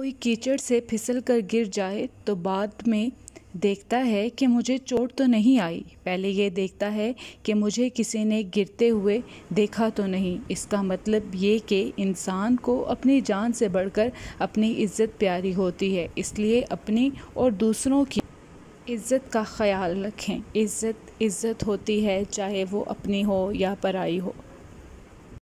कोई कीचड़ से फिसल कर गिर जाए तो बाद में देखता है कि मुझे चोट तो नहीं आई पहले ये देखता है कि मुझे किसी ने गिरते हुए देखा तो नहीं इसका मतलब ये कि इंसान को अपनी जान से बढ़कर अपनी इज्जत प्यारी होती है इसलिए अपनी और दूसरों की इज़्ज़त का ख्याल रखें इज़्ज़त इज़्ज़त होती है चाहे वो अपनी हो या पराई हो